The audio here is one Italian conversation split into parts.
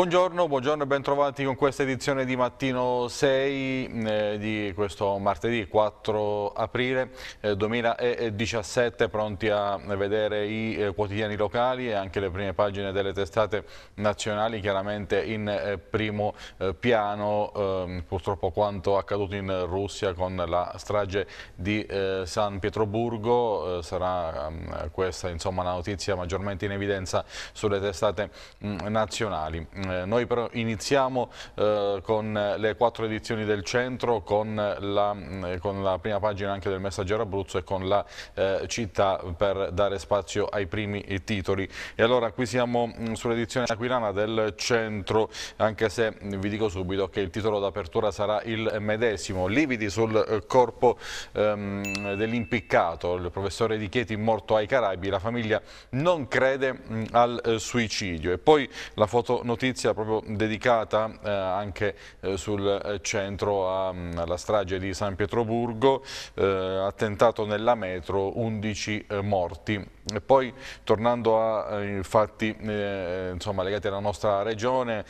Buongiorno, buongiorno e bentrovati con questa edizione di Mattino 6 eh, di questo martedì 4 aprile eh, 2017, pronti a vedere i eh, quotidiani locali e anche le prime pagine delle testate nazionali, chiaramente in eh, primo eh, piano, ehm, purtroppo quanto accaduto in Russia con la strage di eh, San Pietroburgo, sarà ehm, questa insomma, la notizia maggiormente in evidenza sulle testate mh, mm, nazionali. Mm, eh, noi però iniziamo eh, con le quattro edizioni del centro, con la, mm, con la, prima pagina anche del Messaggero Abruzzo e con la eh, città per dare spazio ai primi titoli. E allora qui siamo mm, sull'edizione aquilana del centro, anche se vi dico subito che il titolo d'apertura sarà il medesimo. Lividi sul eh, corpo ehm, dell'impiccato, il professore Di Chieti morto ai Caraibi, la famiglia non crede mh, mm, al eh, suicidio. E poi la fotonotizia notizia proprio dedicata eh, anche eh, sul eh, centro a, ehm, alla strage di San Pietroburgo, eh, attentato nella metro, 11 eh, morti. E poi tornando a fatti insomma, legati alla nostra regione,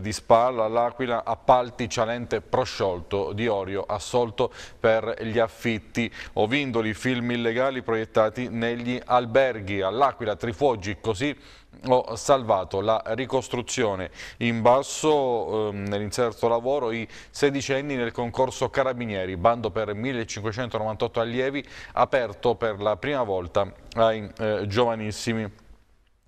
di Spalla all'Aquila, appalti Cialente prosciolto, Di Orio assolto per gli affitti, Ovindoli film illegali proiettati negli alberghi, all'Aquila Trifoggi, così ho salvato la ricostruzione in basso ehm, nell'inserto lavoro i sedicenni nel concorso Carabinieri bando per 1598 allievi aperto per la prima volta ai eh, giovanissimi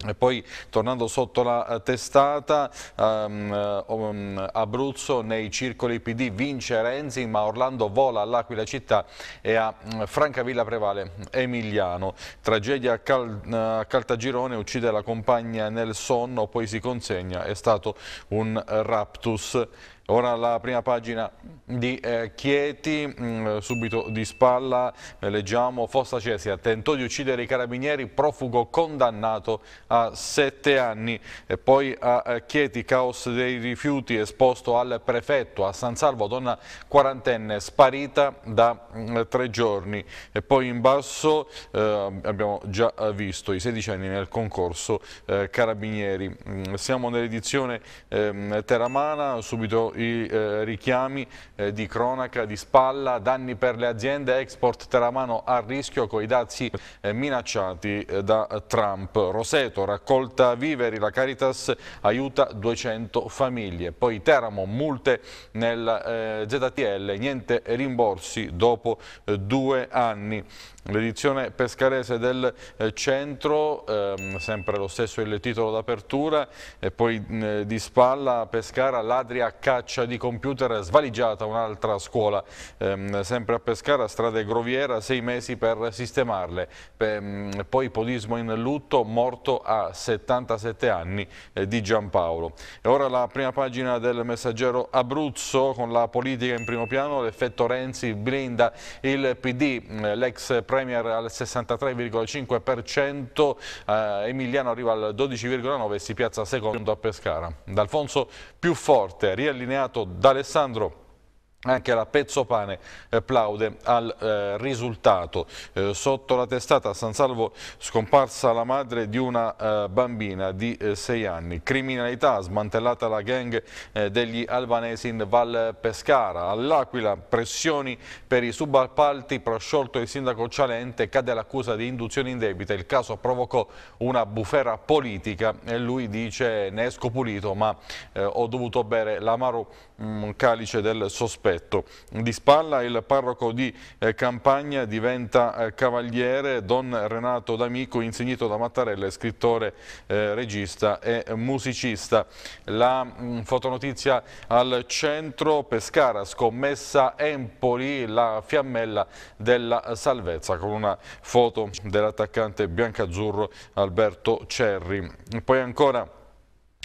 e poi tornando sotto la eh, testata, um, um, Abruzzo nei circoli PD vince Renzi ma Orlando vola all'Aquila città e a mm, Francavilla Prevale Emiliano. Tragedia a, Cal eh, Caltagirone, uccide la compagna nel sonno, poi si consegna, è stato un raptus. Ora la prima pagina di eh, Chieti, mh, mm, subito di spalla, eh, leggiamo Fossa Cesia, tentò di uccidere i carabinieri, profugo condannato a sette anni. E poi a eh, Chieti, caos dei rifiuti, esposto al prefetto, a San Salvo, donna quarantenne, sparita da mh, mm, tre giorni. E poi in basso eh, abbiamo già eh, visto i sedicenni nel concorso eh, carabinieri. Mh, mm, siamo nell'edizione ehm, teramana, subito i eh, richiami eh, di cronaca di spalla, danni per le aziende, export teramano a rischio con i dazi eh, minacciati eh, da Trump. Roseto, raccolta viveri, la Caritas aiuta 200 famiglie. Poi Teramo, multe nel eh, ZTL, niente rimborsi dopo eh, due anni. L'edizione pescarese del eh, centro, ehm, sempre lo stesso il titolo d'apertura, e poi eh, di spalla Pescara, ladri a caccia di computer, svaligiata un'altra scuola, ehm, sempre a Pescara, strade Groviera, sei mesi per sistemarle. Ehm, poi podismo in lutto, morto a 77 anni eh, di Giampaolo. E ora la prima pagina del messaggero Abruzzo con la politica in primo piano, l'effetto Renzi blinda il PD, l'ex presidente Premier al 63,5%, eh, Emiliano arriva al 12,9% e si piazza secondo a Pescara. D'Alfonso più forte, riallineato da Alessandro anche la Pezzo Pane eh, plaude al eh, risultato. Eh, sotto la testata a San Salvo scomparsa la madre di una eh, bambina di 6 eh, anni. Criminalità, smantellata la gang degli albanesi in Val Pescara. All'Aquila pressioni per i subappalti, prosciolto il sindaco Cialente, cade l'accusa di induzione in debita. Il caso provocò una bufera politica e lui dice ne esco pulito ma ho dovuto bere l'amaro mh, mm, calice del sospetto. Di spalla il parroco di eh, Campagna diventa eh, cavaliere Don Renato D'Amico, insignito da Mattarella, scrittore, eh, regista e musicista. La mm, fotonotizia al centro, Pescara, scommessa Empoli, la fiammella della salvezza, con una foto dell'attaccante biancazzurro Alberto Cerri. Poi ancora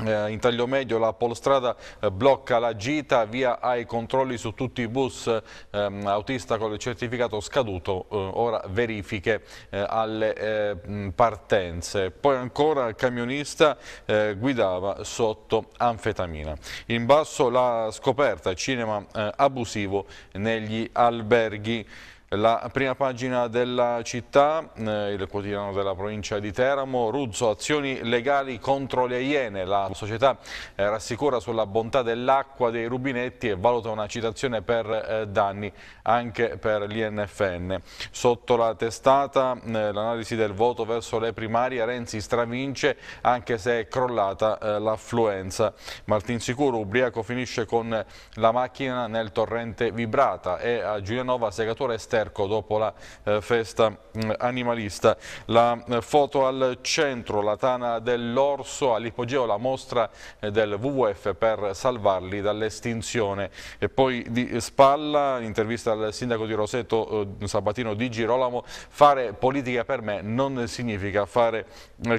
eh, in taglio medio la polstrada eh, blocca la gita, via ai controlli su tutti i bus ehm, autista con il certificato scaduto, eh, ora verifiche eh, alle eh, partenze. Poi ancora il camionista eh, guidava sotto anfetamina. In basso la scoperta, cinema abusivo negli alberghi. La prima pagina della città, eh, il quotidiano della provincia di Teramo, Ruzzo, azioni legali contro le Iene, la società eh, rassicura sulla bontà dell'acqua dei rubinetti e valuta una citazione per eh, danni anche per l'INFN. Sotto la testata l'analisi del voto verso le primarie, Renzi stravince anche se è crollata l'affluenza. Martin Sicuro, ubriaco, finisce con la macchina nel torrente vibrata e a Giulianova segatura esterna. Sterco dopo la eh, festa mm, animalista. La eh, foto al centro, la tana dell'orso, all'ipogeo la mostra eh, del WWF per salvarli dall'estinzione. E poi di spalla, intervista al sindaco di Roseto Sabatino Di Girolamo, fare politica per me non significa fare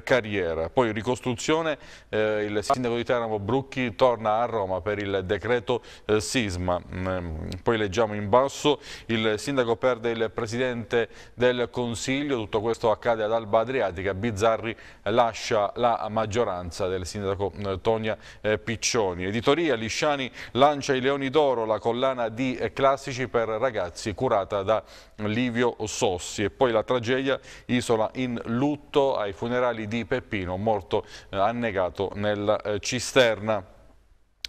carriera. Poi ricostruzione, eh, il sindaco di Teramo Brucchi torna a Roma per il decreto eh, sisma. Mm, poi leggiamo in basso il sindaco perde il presidente del Consiglio, tutto questo accade ad Alba Adriatica, Bizzarri lascia la maggioranza del sindaco eh, Tonia eh, Piccioni. Editoria Lisciani lancia i Leoni d'Oro, la collana di eh, classici per ragazzi curata da Livio Sossi e poi la tragedia Isola in lutto ai funerali di Peppino, morto annegato nella cisterna.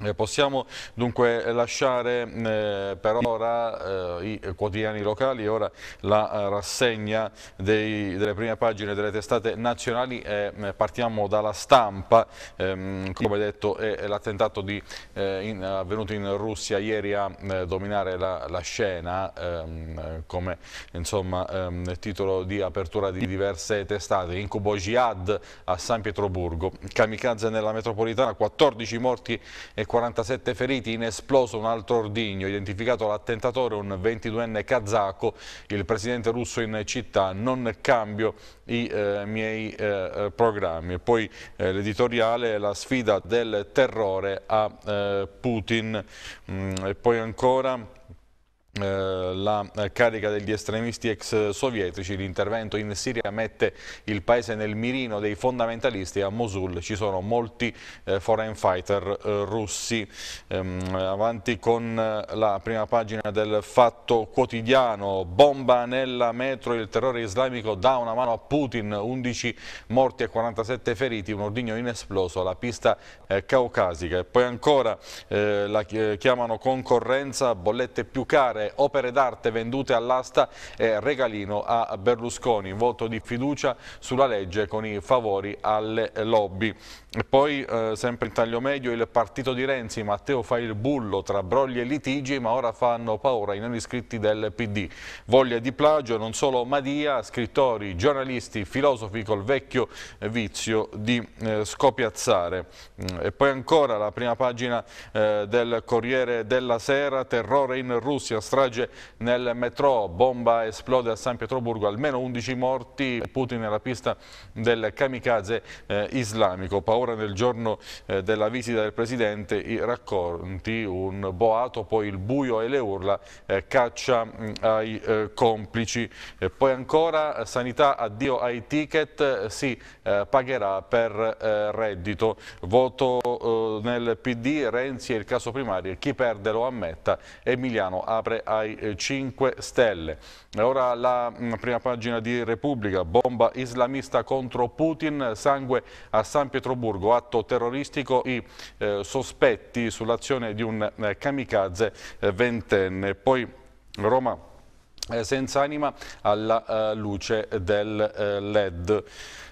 Eh, possiamo dunque lasciare mm, eh, per ora eh, i quotidiani locali, ora la rassegna dei, delle prime pagine delle testate nazionali, mm, partiamo dalla stampa, ehm, come detto è l'attentato avvenuto in Russia ieri a mm, dominare la, la scena, ehm, come insomma, ehm, titolo di apertura di diverse testate, incubo Jihad a San Pietroburgo, kamikaze nella metropolitana, 14 morti e 47 feriti in esploso un altro ordigno, identificato l'attentatore un 22enne kazako, il presidente russo in città, non cambio i eh, miei eh, programmi. Poi eh, l'editoriale La sfida del terrore a eh, Putin. Mm, e poi ancora... Eh, la eh, carica degli estremisti ex sovietici. L'intervento in Siria mette il paese nel mirino dei fondamentalisti a Mosul ci sono molti eh, foreign fighter eh, russi. Ehm, avanti con eh, la prima pagina del Fatto Quotidiano, bomba nella metro, il terrore islamico dà una mano a Putin, 11 morti e 47 feriti, un ordigno inesploso la pista eh, caucasica. E poi ancora la chiamano concorrenza, bollette più care eh, opere d'arte vendute all'asta e regalino a Berlusconi, voto di fiducia sulla legge con i favori alle lobby. E poi eh, sempre in taglio medio il partito di Renzi, Matteo fa il bullo tra brogli e litigi ma ora fanno paura i non iscritti del PD. Voglia di plagio non solo Madia, scrittori, giornalisti, filosofi col vecchio vizio di eh, scopiazzare. Mm, e poi ancora la prima pagina eh, del Corriere della Sera, terrore in Russia, strage nel metro, bomba esplode a San Pietroburgo, almeno 11 morti, Putin nella pista del kamikaze eh, islamico. Paura ore del giorno eh, della visita del Presidente i racconti, un boato, poi il buio e le urla, eh, caccia mm, ai eh, complici. E poi ancora sanità, addio ai ticket, si pagherà per reddito. Voto nel PD, Renzi è il caso primario, chi perde lo ammetta, Emiliano apre ai 5 stelle. Ora la mm, prima pagina di Repubblica, bomba islamista contro Putin, sangue a San Pietroburgo Strasburgo, atto terroristico, i eh, sospetti sull'azione di un eh, kamikaze eh, ventenne. Poi Roma eh, senza anima alla eh, luce del LED.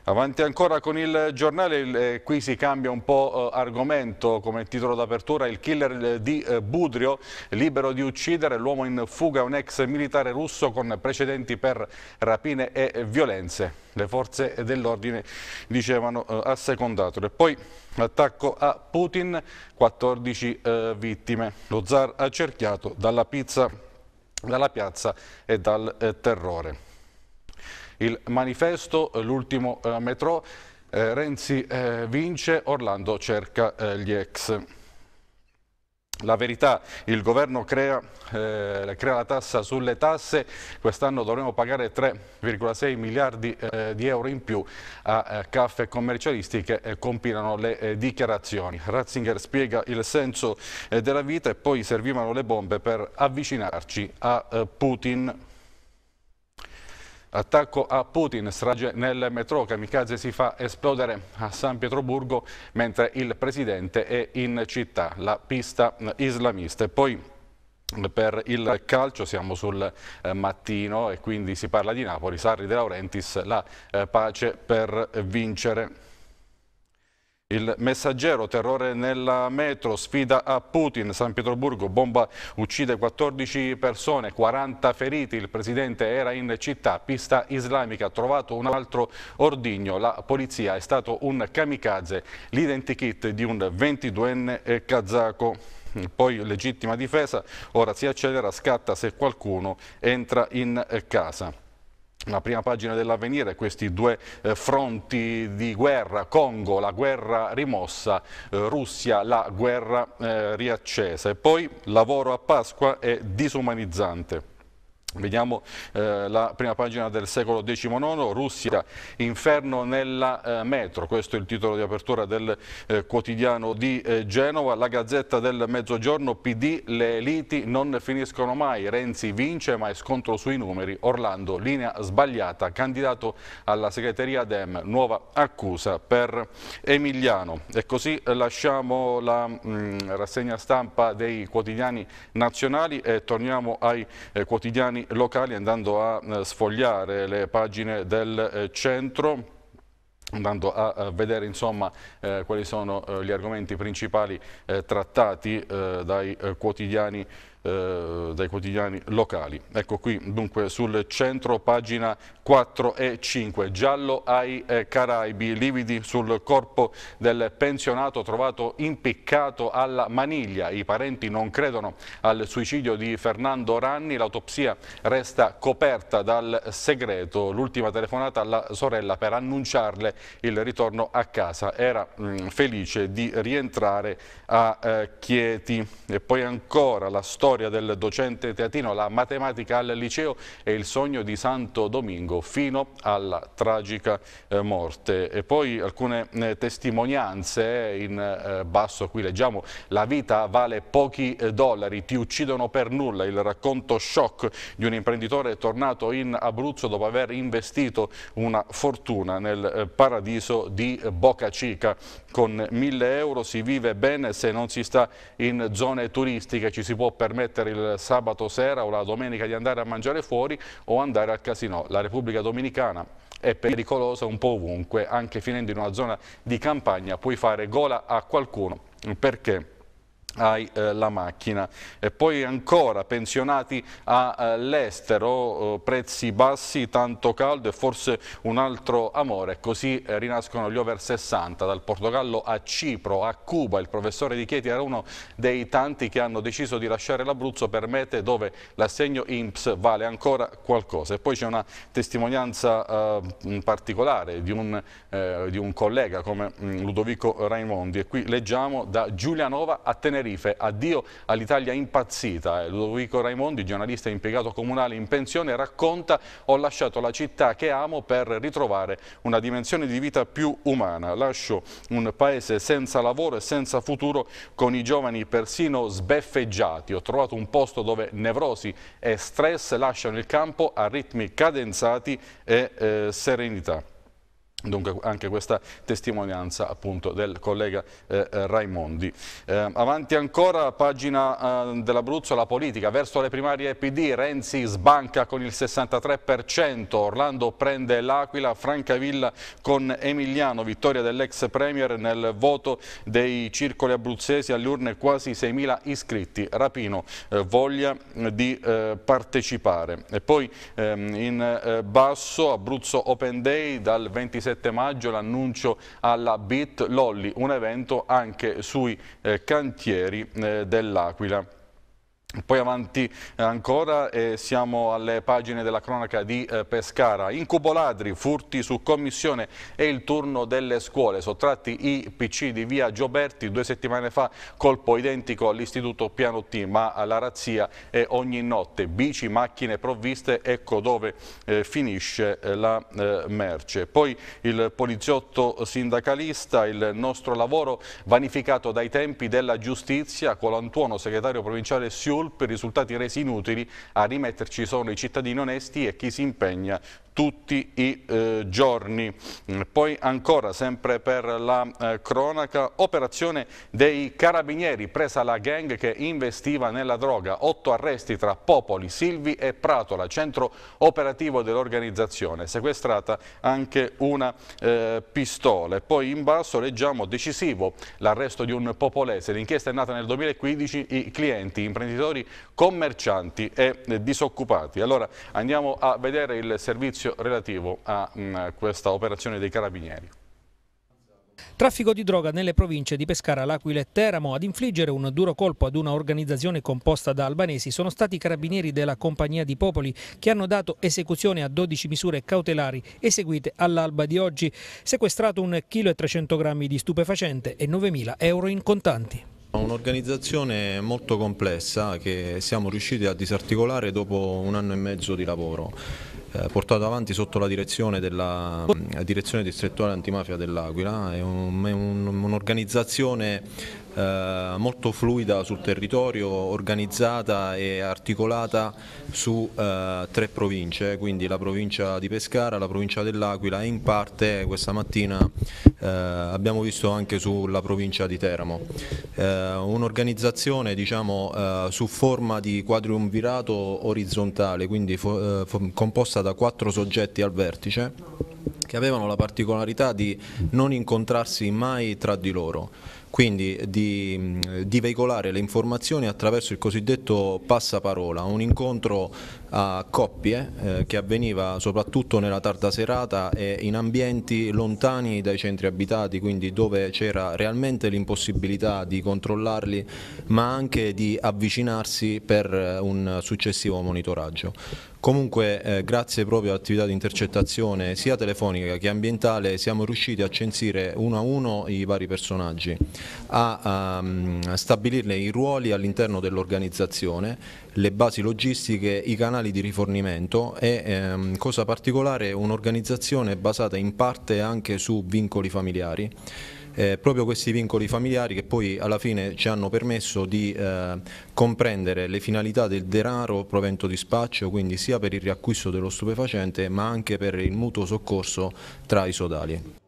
Avanti ancora con il giornale, eh, qui si cambia un po' eh, argomento come titolo d'apertura, il killer eh, di Budrio, libero di uccidere, l'uomo in fuga, un ex militare russo con precedenti per rapine e violenze. Le forze dell'ordine dicevano assecondato. E poi l'attacco a Putin, 14 vittime, lo zar accerchiato dalla, pizza, dalla piazza e dal terrore il manifesto, eh, l'ultimo eh, metro, eh, Renzi vince, Orlando cerca gli ex. La verità, il governo crea, eh, crea, la tassa sulle tasse, quest'anno dovremo pagare 3,6 miliardi eh, di euro in più a eh, caffè commercialisti che eh, compilano le dichiarazioni. Ratzinger spiega il senso della vita e poi servivano le bombe per avvicinarci a Putin. Attacco a Putin, strage nel metro, Kamikaze si fa esplodere a San Pietroburgo mentre il presidente è in città, la pista islamista. E poi per il calcio siamo sul eh, mattino e quindi si parla di Napoli, Sarri De Laurentiis, la eh, pace per vincere. Il messaggero, terrore nella metro, sfida a Putin, San Pietroburgo, bomba uccide 14 persone, 40 feriti, il presidente era in città, pista islamica, trovato un altro ordigno, la polizia è stato un kamikaze, l'identikit di un 22enne eh, kazako poi legittima difesa, ora si accelera, scatta se qualcuno entra in eh, casa la prima pagina dell'avvenire, questi due eh, fronti di guerra, Congo, la guerra rimossa, eh, Russia, la guerra eh, riaccesa e poi lavoro a Pasqua è disumanizzante. Vediamo eh, la prima pagina del secolo XIX, Russia, inferno nella eh, metro, questo è il titolo di apertura del eh, quotidiano di eh, Genova, la Gazzetta del Mezzogiorno, PD, le eliti non finiscono mai, Renzi vince ma è scontro sui numeri, Orlando, linea sbagliata, candidato alla segreteria Dem, nuova accusa per Emiliano. E così eh, lasciamo la mh, mm, rassegna stampa dei quotidiani nazionali e torniamo ai eh, quotidiani locali andando a eh, sfogliare le pagine del eh, centro andando a eh, vedere insomma, eh, quali sono gli argomenti principali eh, trattati eh, dai, quotidiani, dai, quotidiani, locali. Ecco qui dunque sul centro pagina 4 e 5. Giallo ai eh, Caraibi, lividi sul corpo del pensionato trovato impiccato alla maniglia. I parenti non credono al suicidio di Fernando Ranni, l'autopsia resta coperta dal segreto. L'ultima telefonata alla sorella per annunciarle il ritorno a casa. Era mh, mm, felice di rientrare a eh, Chieti. E poi ancora la storia del docente teatino, la matematica al liceo e il sogno di Santo Domingo lungo fino alla tragica eh, morte. E poi alcune eh, testimonianze eh, in basso qui leggiamo la vita vale pochi dollari, ti uccidono per nulla, il racconto shock di un imprenditore tornato in Abruzzo dopo aver investito una fortuna nel paradiso di Boca Cica. Con 1000 euro si vive bene se non si sta in zone turistiche, ci si può permettere il sabato sera o la domenica di andare a mangiare fuori o andare al casino. La Repubblica Repubblica Dominicana è pericolosa un po' ovunque, anche finendo in una zona di campagna puoi fare gola a qualcuno perché hai eh, la macchina. E poi ancora pensionati all'estero, eh, oh, prezzi bassi, tanto caldo e forse un altro amore. Così eh, rinascono gli over 60, dal Portogallo a Cipro, a Cuba. Il professore Di Chieti era uno dei tanti che hanno deciso di lasciare l'Abruzzo per mete dove l'assegno IMPS vale ancora qualcosa. E poi c'è una testimonianza eh, particolare di un, eh, di un collega come mm, Ludovico Raimondi e qui leggiamo da Giulianova a Tenerife Tenerife, addio all'Italia impazzita. Eh, Ludovico Raimondi, giornalista impiegato comunale in pensione, racconta ho lasciato la città che amo per ritrovare una dimensione di vita più umana. Lascio un paese senza lavoro e senza futuro con i giovani persino sbeffeggiati. Ho trovato un posto dove nevrosi e stress lasciano il campo a ritmi cadenzati e eh, serenità. Dunque anche questa testimonianza appunto del collega eh, eh, Raimondi. Eh, avanti ancora, pagina eh, dell'Abruzzo, la politica. Verso le primarie PD, Renzi sbanca con il 63%, Orlando prende l'Aquila, Francavilla con Emiliano, vittoria dell'ex Premier nel voto dei circoli abruzzesi alle urne quasi 6.000 iscritti. Rapino, eh, voglia eh, di partecipare. E poi ehm, in basso Abruzzo Open Day dal 26 7 maggio l'annuncio alla Bit Lolli, un evento anche sui eh, cantieri eh, dell'Aquila. Poi avanti eh, ancora eh, siamo alle pagine della cronaca di eh, Pescara. Incubo ladri, furti su commissione e il turno delle scuole. Sottratti i PC di via Gioberti due settimane fa, colpo identico all'istituto Piano T, ma la razzia è ogni notte. Bici, macchine provviste, ecco dove eh, finisce eh, la eh, merce. Poi il poliziotto sindacalista, il nostro lavoro vanificato dai tempi della giustizia, Colantuono, segretario provinciale Siur, colpe, risultati resi inutili, a rimetterci sono i cittadini onesti e chi si impegna tutti i eh, giorni. Mm, poi ancora, sempre per la eh, cronaca, operazione dei carabinieri, presa la gang che investiva nella droga, otto arresti tra Popoli, Silvi e Pratola, centro operativo dell'organizzazione, sequestrata anche una eh, pistola. E poi in basso leggiamo decisivo l'arresto di un popolese, l'inchiesta è nata nel 2015, i clienti, imprenditori, commercianti e eh, disoccupati. Allora andiamo a vedere il servizio giudizio relativo a mh, mm, questa operazione dei carabinieri. Traffico di droga nelle province di Pescara, L'Aquila e Teramo. Ad infliggere un duro colpo ad una organizzazione composta da albanesi sono stati i carabinieri della Compagnia di Popoli che hanno dato esecuzione a 12 misure cautelari eseguite all'alba di oggi, sequestrato un chilo e 300 grammi di stupefacente e 9.000 euro in contanti. Un'organizzazione molto complessa che siamo riusciti a disarticolare dopo un anno e mezzo di lavoro. Eh, portato avanti sotto la direzione della mm, direzione distrettuale antimafia dell'Aquila, è un'organizzazione eh, molto fluida sul territorio, organizzata e articolata su eh, tre province, eh, quindi la provincia di Pescara, la provincia dell'Aquila e in parte questa mattina eh, abbiamo visto anche sulla provincia di Teramo. Eh, un'organizzazione diciamo, su forma di quadriumvirato orizzontale, quindi composta da quattro soggetti al vertice che avevano la particolarità di non incontrarsi mai tra di loro quindi di, di veicolare le informazioni attraverso il cosiddetto passaparola, un incontro a coppie eh, che avveniva soprattutto nella tarda serata e in ambienti lontani dai centri abitati, quindi dove c'era realmente l'impossibilità di controllarli ma anche di avvicinarsi per eh, un successivo monitoraggio. Comunque eh, grazie proprio all'attività di intercettazione sia telefonica che ambientale siamo riusciti a censire uno a uno i vari personaggi, a, a, ehm, a stabilirne i ruoli all'interno dell'organizzazione le basi logistiche, i canali di rifornimento e ehm, cosa particolare un'organizzazione basata in parte anche su vincoli familiari. Eh, proprio questi vincoli familiari che poi alla fine ci hanno permesso di eh, comprendere le finalità del denaro provento dispaccio, quindi sia per il riacquisto dello stupefacente ma anche per il mutuo soccorso tra i sodali.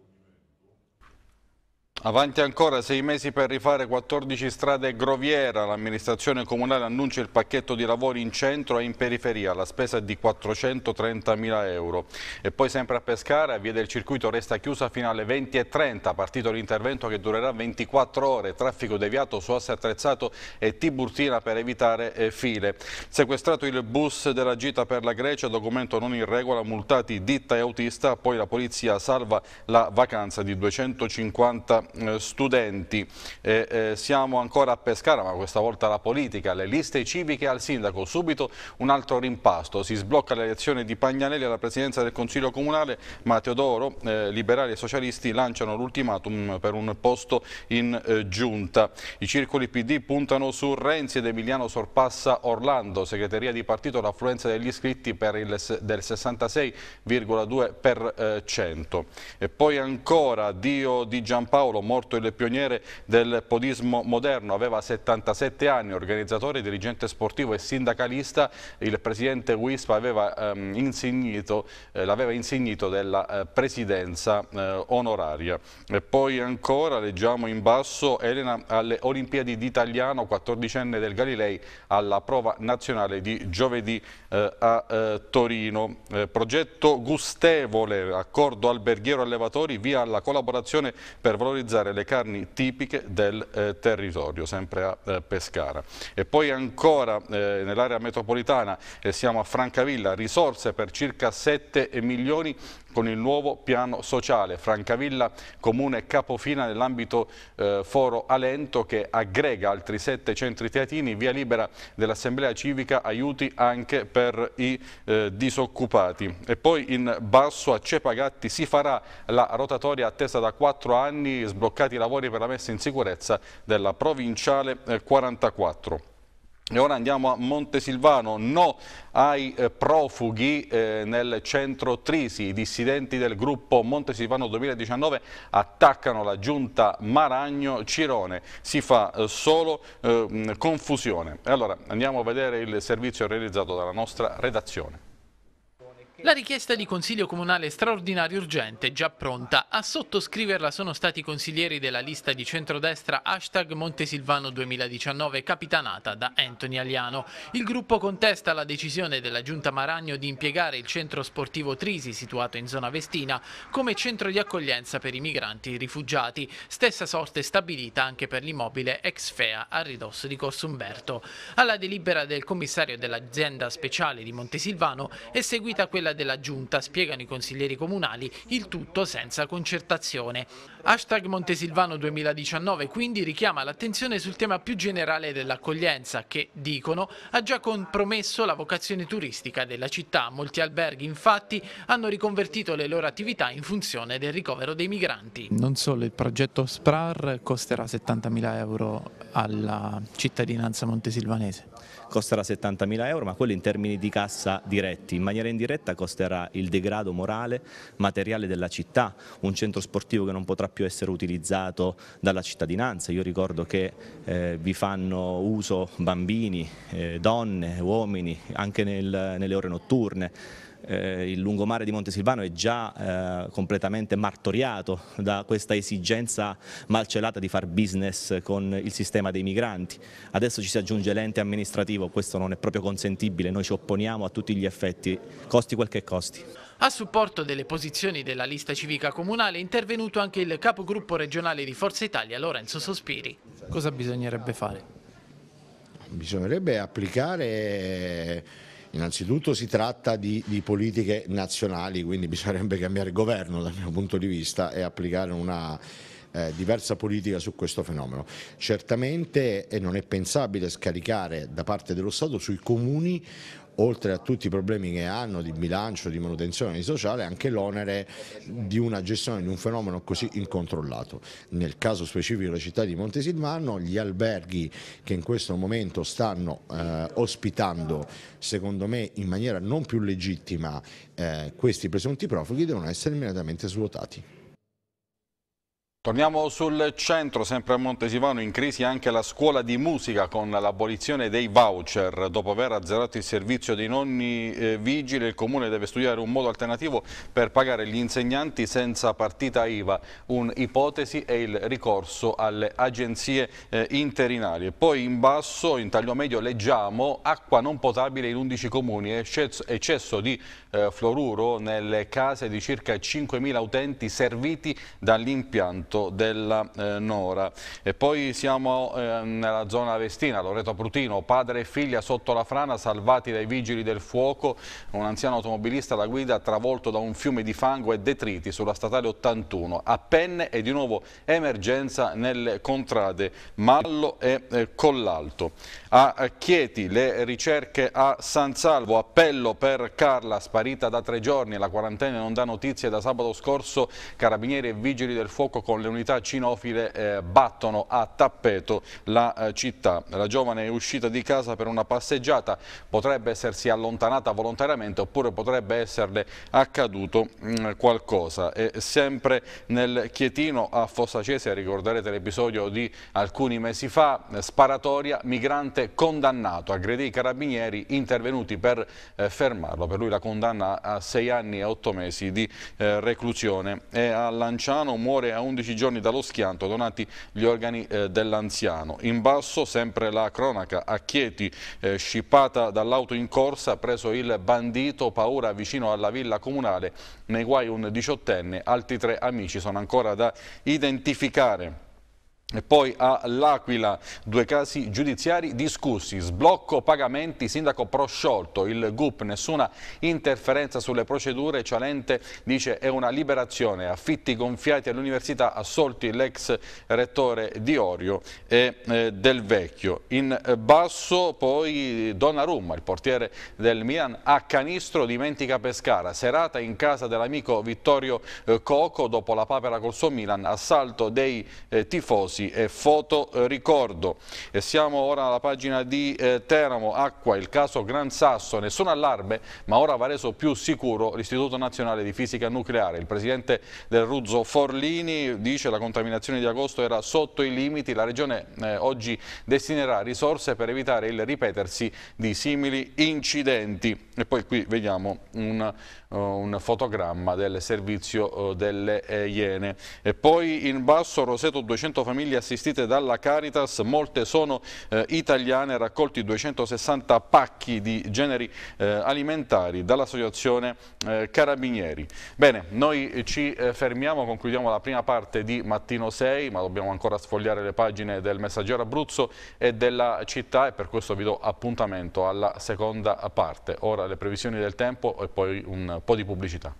Avanti ancora sei mesi per rifare 14 strade groviera. L'amministrazione comunale annuncia il pacchetto di lavori in centro e in periferia. La spesa è di 430.000 euro. E poi sempre a Pescara, via del circuito resta chiusa fino alle 20.30. Partito l'intervento che durerà 24 ore. Traffico deviato su asse attrezzato e Tiburtina per evitare eh, file. Sequestrato il bus della gita per la Grecia, documento non in regola, multati ditta e autista. Poi la polizia salva la vacanza di 250 euro. Eh, studenti. Eh, eh, siamo ancora a Pescara, ma questa volta la politica, le liste civiche al sindaco, subito un altro rimpasto, si sblocca l'elezione di Pagnanelli alla presidenza del Consiglio Comunale, ma Teodoro, liberali e socialisti lanciano l'ultimatum per un posto in giunta. I circoli PD puntano su Renzi ed Emiliano sorpassa Orlando, segreteria di partito, l'affluenza degli iscritti il, del 66,2%. E poi ancora Dio di Giampaolo morto il pioniere del podismo moderno, aveva 77 anni, organizzatore, dirigente sportivo e sindacalista, il presidente Wispa aveva ehm, insignito, eh, l'aveva insignito della eh, presidenza eh, onoraria. E poi ancora, leggiamo in basso, Elena alle Olimpiadi d'Italiano, 14enne del Galilei, alla prova nazionale di giovedì eh, a eh, Torino. Eh, progetto gustevole, accordo alberghiero allevatori, via alla collaborazione per valorizzare valorizzare le carni tipiche del eh, territorio, sempre a eh, Pescara. E poi ancora eh, nell'area metropolitana, eh, siamo a Francavilla, risorse per circa 7 milioni con il nuovo piano sociale. Francavilla, comune capofina nell'ambito eh, Foro Alento che aggrega altri sette centri teatini, via libera dell'Assemblea Civica, aiuti anche per i eh, disoccupati. E poi in basso a Cepagatti si farà la rotatoria attesa da quattro anni, sbloccati i lavori per la messa in sicurezza della provinciale eh, 44. E ora andiamo a Montesilvano, no ai eh, profughi eh, nel centro Trisi. I dissidenti del gruppo Montesilvano 2019 attaccano la giunta Maragno-Cirone. Si fa eh, solo eh, confusione. E allora andiamo a vedere il servizio realizzato dalla nostra redazione. La richiesta di Consiglio Comunale straordinario urgente, è già pronta, a sottoscriverla sono stati i consiglieri della lista di centrodestra hashtag Montesilvano 2019 capitanata da Anthony Aliano. Il gruppo contesta la decisione della Giunta Maragno di impiegare il centro sportivo Trisi, situato in zona Vestina, come centro di accoglienza per i migranti e rifugiati, stessa sorte stabilita anche per l'immobile ex FEA a ridosso di Corso Umberto. Alla delibera del commissario dell'azienda speciale di Montesilvano è seguita quella della Giunta, spiegano i consiglieri comunali, il tutto senza concertazione. Hashtag Montesilvano 2019 quindi richiama l'attenzione sul tema più generale dell'accoglienza che, dicono, ha già compromesso la vocazione turistica della città. Molti alberghi infatti hanno riconvertito le loro attività in funzione del ricovero dei migranti. Non solo, il progetto SPRAR costerà 70.000 euro alla cittadinanza montesilvanese costerà 70.000 euro, ma quello in termini di cassa diretti, in maniera indiretta costerà il degrado morale, materiale della città, un centro sportivo che non potrà più essere utilizzato dalla cittadinanza, io ricordo che eh, vi fanno uso bambini, eh, donne, uomini, anche nel, nelle ore notturne, eh, il lungomare di Montesilvano è già eh, completamente martoriato da questa esigenza malcelata di far business con il sistema dei migranti. Adesso ci si aggiunge l'ente amministrativo, questo non è proprio consentibile, noi ci opponiamo a tutti gli effetti, costi quel che costi. A supporto delle posizioni della lista civica comunale è intervenuto anche il capogruppo regionale di Forza Italia, Lorenzo Sospiri. Cosa bisognerebbe fare? Bisognerebbe applicare Innanzitutto si tratta di, di, politiche nazionali, quindi bisognerebbe cambiare governo dal mio punto di vista e applicare una eh, diversa politica su questo fenomeno. Certamente non è pensabile scaricare da parte dello Stato sui comuni oltre a tutti i problemi che hanno di bilancio, di manutenzione, di sociale, anche l'onere di una gestione di un fenomeno così incontrollato. Nel caso specifico della città di Montesilvano, gli alberghi che in questo momento stanno eh, ospitando, secondo me in maniera non più legittima, eh, questi presunti profughi devono essere immediatamente svuotati. Torniamo sul centro, sempre a Montesivano, in crisi anche la scuola di musica con l'abolizione dei voucher. Dopo aver azzerato il servizio dei nonni eh, vigili, il Comune deve studiare un modo alternativo per pagare gli insegnanti senza partita IVA. Un'ipotesi è il ricorso alle agenzie eh, interinali. Poi in basso, in taglio medio, leggiamo acqua non potabile in 11 comuni, eccesso di eh, fluoruro nelle case di circa 5.000 utenti serviti dall'impianto porto della eh, Nora. E poi siamo eh, nella zona Vestina, Loreto Prutino, padre e figlia sotto la frana salvati dai vigili del fuoco, un anziano automobilista alla guida travolto da un fiume di fango e detriti sulla statale 81, a penne e di nuovo emergenza nelle contrade Mallo e eh, Collalto. A Chieti le ricerche a San Salvo, appello per Carla sparita da tre giorni, la quarantena non dà notizie da sabato scorso, carabinieri e vigili del fuoco con le unità cinofile eh, battono a tappeto la eh, città. La giovane è uscita di casa per una passeggiata, potrebbe essersi allontanata volontariamente oppure potrebbe esserle accaduto mh, mm, qualcosa. E sempre nel Chietino a Fossacese, ricorderete l'episodio di alcuni mesi fa, sparatoria, migrante condannato, aggredì i carabinieri intervenuti per eh, fermarlo. Per lui la condanna a sei anni e otto mesi di eh, reclusione. E a Lanciano muore a 11 15 giorni dallo schianto, donati gli organi eh, dell'anziano. In basso sempre la cronaca a Chieti, eh, scippata dall'auto in corsa, preso il bandito, paura vicino alla villa comunale, nei guai un diciottenne, altri tre amici sono ancora da identificare. E poi all'Aquila due casi giudiziari discussi, sblocco pagamenti, sindaco prosciolto, il GUP nessuna interferenza sulle procedure, Cialente dice è una liberazione, affitti gonfiati all'università, assolti l'ex rettore di Orio e eh, del Vecchio. In basso poi Donnarumma, il portiere del Milan, a canistro dimentica Pescara, serata in casa dell'amico Vittorio eh, Coco dopo la papera col suo Milan, assalto dei eh, tifosi Tifosi e Foto eh, Ricordo. E siamo ora alla pagina di eh, Teramo, Acqua, il caso Gran Sasso, nessun allarme ma ora va reso più sicuro l'Istituto Nazionale di Fisica Nucleare. Il presidente del Ruzzo Forlini dice che la contaminazione di agosto era sotto i limiti, la regione eh, oggi destinerà risorse per evitare il ripetersi di simili incidenti. E poi qui vediamo un eh, un fotogramma del servizio eh, delle eh, Iene. E poi in basso Roseto 200 famiglie assistite dalla Caritas, molte sono italiane, raccolti 260 pacchi di generi alimentari dall'associazione Carabinieri. Bene, noi ci fermiamo, concludiamo la prima parte di Mattino 6, ma dobbiamo ancora sfogliare le pagine del Messaggero Abruzzo e della città e per questo vi do appuntamento alla seconda parte. Ora le previsioni del tempo e poi un po' di pubblicità.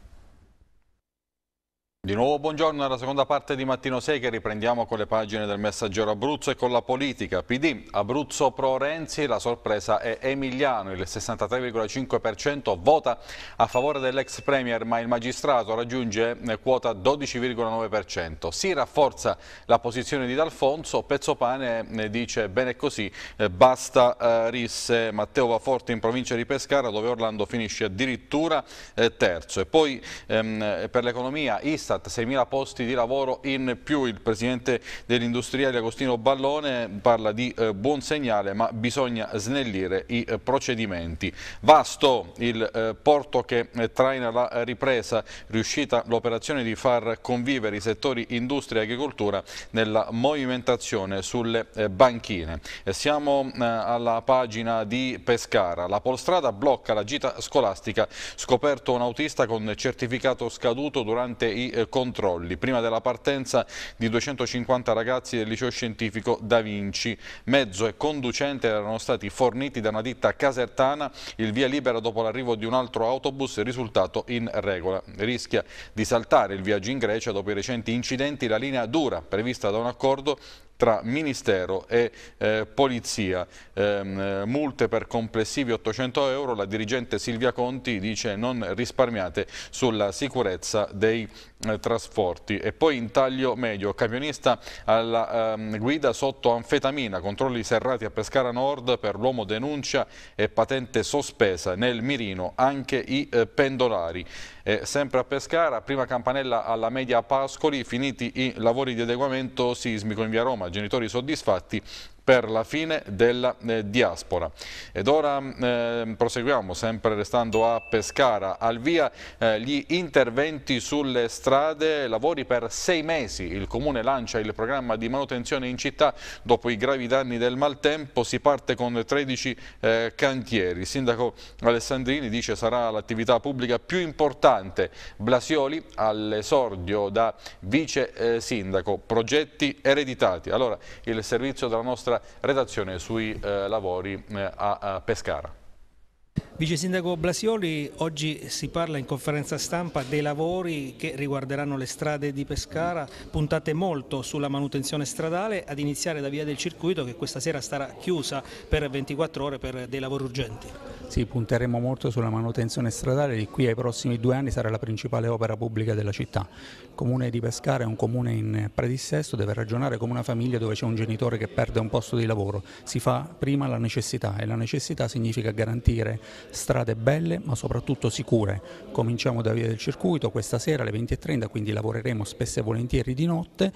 Di nuovo buongiorno alla seconda parte di Mattino 6 che riprendiamo con le pagine del messaggero Abruzzo e con la politica. PD, Abruzzo pro Renzi, la sorpresa è Emiliano, il 63,5% vota a favore dell'ex premier ma il magistrato raggiunge eh, quota 12,9%. Si rafforza la posizione di D'Alfonso, Pezzopane eh, dice bene così, eh, basta risse Matteo Vaforti in provincia di Pescara dove Orlando finisce addirittura terzo. E poi ehm, per l'economia Istat Istat, 6.000 posti di lavoro in più. Il presidente dell'industriale Agostino Ballone parla di eh, buon segnale ma bisogna snellire i eh, procedimenti. Vasto il eh, porto che eh, traina la ripresa, riuscita l'operazione di far convivere i settori industria e agricoltura nella movimentazione sulle eh, banchine. Siamo eh, alla pagina di Pescara, la polstrada blocca la gita scolastica, scoperto un autista con certificato scaduto durante i controlli prima della partenza di 250 ragazzi del liceo scientifico Da Vinci. Mezzo e conducente erano stati forniti da una ditta casertana, il via libera dopo l'arrivo di un altro autobus risultato in regola. Rischia di saltare il viaggio in Grecia dopo i recenti incidenti la linea dura prevista da un accordo tra Ministero e eh, Polizia. Ehm, eh, multe per complessivi 800 euro, la dirigente Silvia Conti dice non risparmiate sulla sicurezza dei eh, trasporti. E poi in taglio medio, camionista alla ehm, guida sotto anfetamina, controlli serrati a Pescara Nord per l'uomo denuncia e patente sospesa nel mirino anche i eh, pendolari. Eh, sempre a Pescara, prima campanella alla media Pascoli, finiti i lavori di adeguamento sismico in via Roma, genitori soddisfatti per la fine della eh, diaspora. Ed ora eh, proseguiamo sempre restando a Pescara, al via eh, gli interventi sulle strade, lavori per sei mesi, il Comune lancia il programma di manutenzione in città dopo i gravi danni del maltempo, si parte con 13 eh, cantieri. Il sindaco Alessandrini dice sarà l'attività pubblica più importante, Blasioli all'esordio da vice eh, sindaco, progetti ereditati. Allora il servizio della nostra nostra redazione sui eh, lavori eh, a, a Pescara. Vice Sindaco Blasioli, oggi si parla in conferenza stampa dei lavori che riguarderanno le strade di Pescara, puntate molto sulla manutenzione stradale, ad iniziare da via del circuito che questa sera sarà chiusa per 24 ore per dei lavori urgenti. Sì, punteremo molto sulla manutenzione stradale, di qui ai prossimi due anni sarà la principale opera pubblica della città. Il comune di Pescara è un comune in predissesto, deve ragionare come una famiglia dove c'è un genitore che perde un posto di lavoro. Si fa prima la necessità e la necessità significa garantire strade belle ma soprattutto sicure. Cominciamo da Via del Circuito questa sera alle 20.30, quindi lavoreremo spesso e volentieri di notte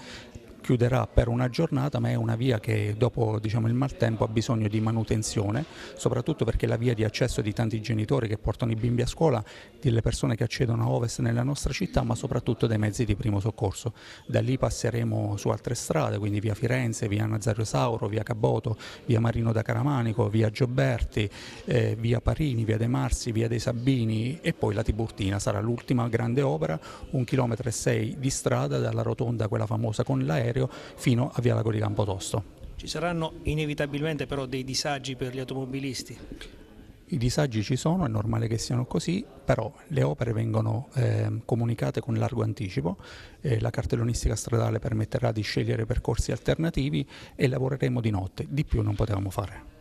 chiuderà per una giornata ma è una via che dopo diciamo, il maltempo ha bisogno di manutenzione soprattutto perché è la via di accesso di tanti genitori che portano i bimbi a scuola delle persone che accedono a ovest nella nostra città ma soprattutto dei mezzi di primo soccorso da lì passeremo su altre strade quindi via Firenze, via Nazario Sauro, via Caboto via Marino da Caramanico, via Gioberti eh, via Parini, via De Marsi, via dei Sabini e poi la Tiburtina sarà l'ultima grande opera un chilometro e sei di strada dalla rotonda quella famosa con l'aereo aereo fino a Via Lago di Campotosto. Ci saranno inevitabilmente però dei disagi per gli automobilisti? I disagi ci sono, è normale che siano così, però le opere vengono eh, comunicate con largo anticipo, eh, la cartellonistica stradale permetterà di scegliere percorsi alternativi e lavoreremo di notte, di più non potevamo fare.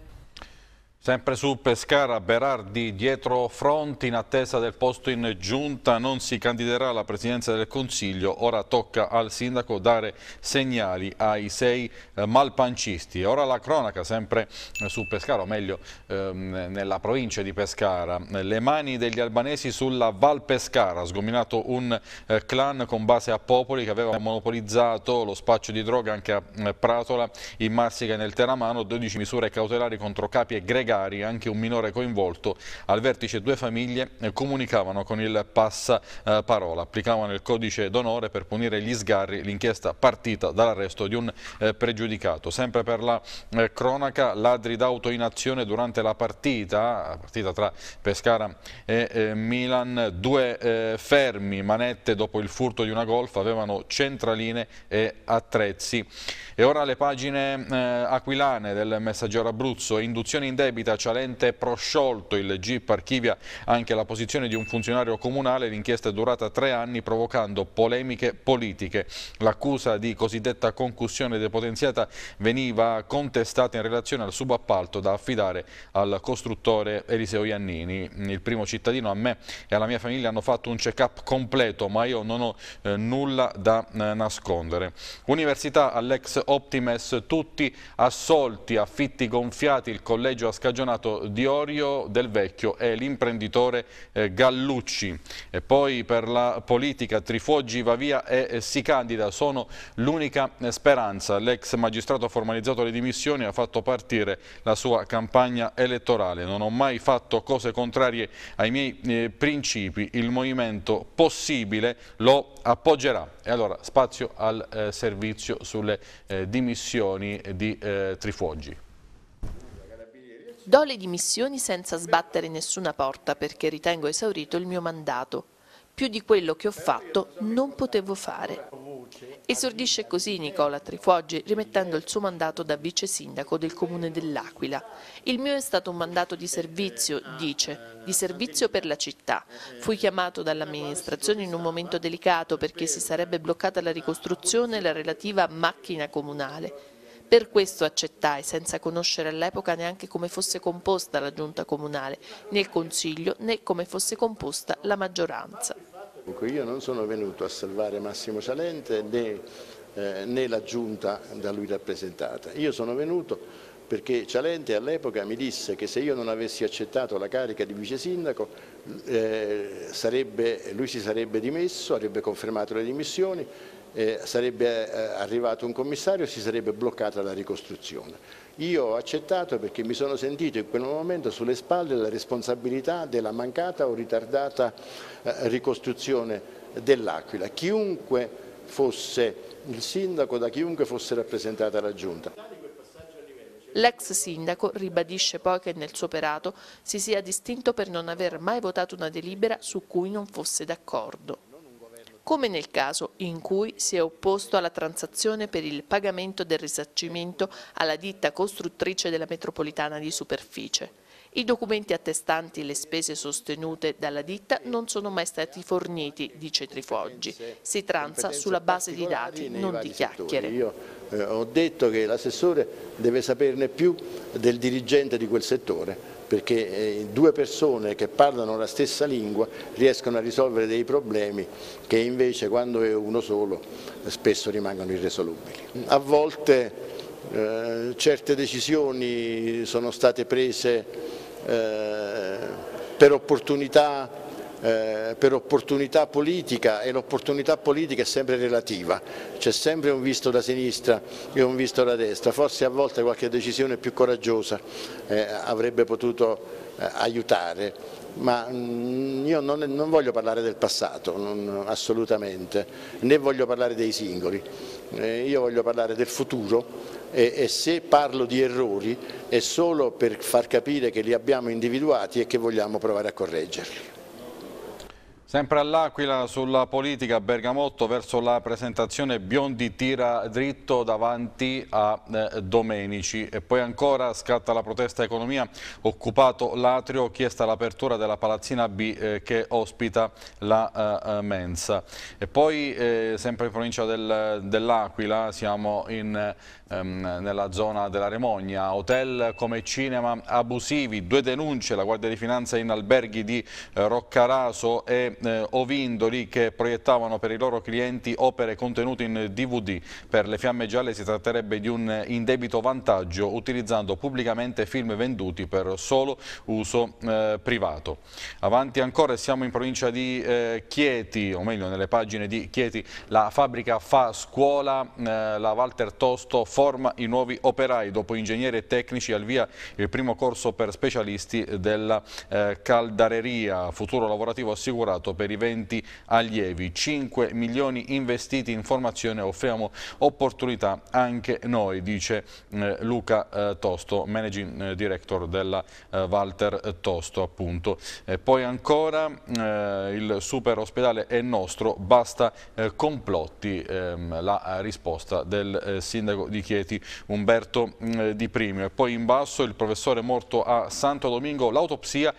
Sempre su Pescara, Berardi dietro fronti in attesa del posto in giunta, non si candiderà alla presidenza del Consiglio, ora tocca al sindaco dare segnali ai sei eh, malpancisti. Ora la cronaca sempre eh, su Pescara, o meglio ehm, nella provincia di Pescara, le mani degli albanesi sulla Val Pescara, sgominato un eh, clan con base a Popoli che aveva monopolizzato lo spaccio di droga anche a eh, Pratola, in Marsica e nel Teramano, 12 misure cautelari contro capi e grega Magari anche un minore coinvolto. Al vertice due famiglie eh, comunicavano con il passaparola, applicavano il codice d'onore per punire gli sgarri, l'inchiesta partita dall'arresto di un eh, pregiudicato. Sempre per la eh, cronaca, ladri d'auto in azione durante la partita, la partita tra Pescara e Milan, due fermi, manette dopo il furto di una golf, avevano centraline e attrezzi. E ora le pagine aquilane del messaggero Abruzzo, induzioni in debito Precipita Cialente prosciolto il GIP archivia anche la posizione di un funzionario comunale. L'inchiesta è durata tre anni provocando polemiche politiche. L'accusa di cosiddetta concussione depotenziata veniva contestata in relazione al subappalto da affidare al costruttore Eliseo Iannini. Il primo cittadino a me e alla mia famiglia hanno fatto un check-up completo ma io non ho eh, nulla da eh, nascondere. Università all'ex Optimes, tutti assolti, affitti gonfiati, il collegio a scarico scagionato Diorio Del Vecchio e l'imprenditore eh, Gallucci. E poi per la politica Trifuoggi va via e eh, si candida, sono l'unica eh, speranza. L'ex magistrato ha formalizzato le dimissioni e ha fatto partire la sua campagna elettorale. Non ho mai fatto cose contrarie ai miei principi, il movimento possibile lo appoggerà. E allora spazio al servizio sulle dimissioni di Trifuoggi. Do le dimissioni senza sbattere nessuna porta perché ritengo esaurito il mio mandato. Più di quello che ho fatto non potevo fare. Esordisce così Nicola Trifoggi rimettendo il suo mandato da vice sindaco del comune dell'Aquila. Il mio è stato un mandato di servizio, dice, di servizio per la città. Fui chiamato dall'amministrazione in un momento delicato perché si sarebbe bloccata la ricostruzione e la relativa macchina comunale. Per questo accettai, senza conoscere all'epoca neanche come fosse composta la giunta comunale, né il Consiglio né come fosse composta la maggioranza. Io non sono venuto a salvare Massimo Salente né, eh, né la giunta da lui rappresentata. Io sono venuto perché Cialente all'epoca mi disse che se io non avessi accettato la carica di vice sindaco eh, sarebbe, lui si sarebbe dimesso, avrebbe confermato le dimissioni eh, sarebbe eh, arrivato un commissario e si sarebbe bloccata la ricostruzione. Io ho accettato perché mi sono sentito in quel momento sulle spalle la responsabilità della mancata o ritardata eh, ricostruzione dell'Aquila. Chiunque fosse il sindaco, da chiunque fosse rappresentata la giunta. L'ex sindaco ribadisce poi che nel suo operato si sia distinto per non aver mai votato una delibera su cui non fosse d'accordo come nel caso in cui si è opposto alla transazione per il pagamento del risarcimento alla ditta costruttrice della metropolitana di superficie. I documenti attestanti le spese sostenute dalla ditta non sono mai stati forniti, dice Trifoggi. Si transa sulla base di dati, non di chiacchiere. Io eh, ho detto che l'assessore deve saperne più del dirigente di quel settore perché eh, due persone che parlano la stessa lingua riescono a risolvere dei problemi che invece quando è uno solo spesso rimangono irresolubili. A volte eh, certe decisioni sono state prese eh, per opportunità eh, per opportunità politica e l'opportunità politica è sempre relativa, c'è sempre un visto da sinistra e un visto da destra, forse a volte qualche decisione più coraggiosa eh, avrebbe potuto eh, aiutare, ma mh, mm, io non, non, voglio parlare del passato, non, assolutamente, né voglio parlare dei singoli, eh, io voglio parlare del futuro e, e, se parlo di errori è solo per far capire che li abbiamo individuati e che vogliamo provare a correggerli. Sempre all'Aquila sulla politica Bergamotto verso la presentazione Biondi tira dritto davanti a eh, Domenici e poi ancora scatta la protesta economia occupato l'atrio chiesta l'apertura della palazzina B eh, che ospita la eh, eh mensa e poi eh, sempre in provincia del, dell'Aquila siamo in, ehm, nella zona della Remogna hotel come cinema abusivi due denunce la Guardia di Finanza in alberghi di eh, Roccaraso e eh, Ovindoli che proiettavano per i loro clienti opere contenute in DVD. Per le Fiamme Gialle si tratterebbe di un indebito vantaggio utilizzando pubblicamente film venduti per solo uso eh, privato. Avanti ancora siamo in provincia di eh, Chieti, o meglio nelle pagine di Chieti, la fabbrica fa scuola, eh, la Walter Tosto forma i nuovi operai, dopo ingegneri e tecnici al via il primo corso per specialisti della eh, caldareria, futuro lavorativo assicurato contratto per i 20 allievi. 5 milioni investiti in formazione, offriamo opportunità anche noi, dice eh, Luca eh, Tosto, Managing eh, Director della Walter Tosto appunto. poi ancora il super ospedale è nostro, basta complotti, ehm, la risposta del sindaco di Chieti Umberto mm, Di Primio. E poi in basso il professore morto a Santo Domingo, l'autopsia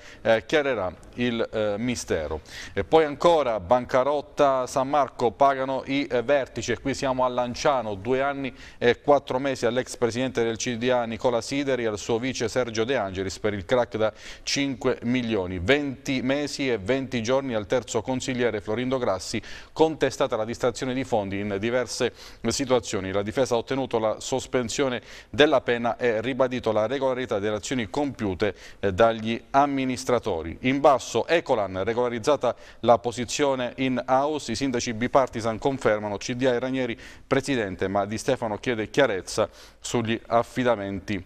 chiarirà il mistero. E poi ancora bancarotta San Marco, pagano i eh, vertici e qui siamo a Lanciano, due anni e quattro mesi all'ex presidente del CDA Nicola Sideri e al suo vice Sergio De Angelis per il crack da 5 milioni, 20 mesi e 20 giorni al terzo consigliere Florindo Grassi, contestata la distrazione di fondi in diverse situazioni. La difesa ha ottenuto la sospensione della pena e ribadito la regolarità delle azioni compiute eh, dagli amministratori. In basso Ecolan, regolarizzata la posizione in house, i sindaci bipartisan confermano, CDA e Ranieri presidente, ma Di Stefano chiede chiarezza sugli affidamenti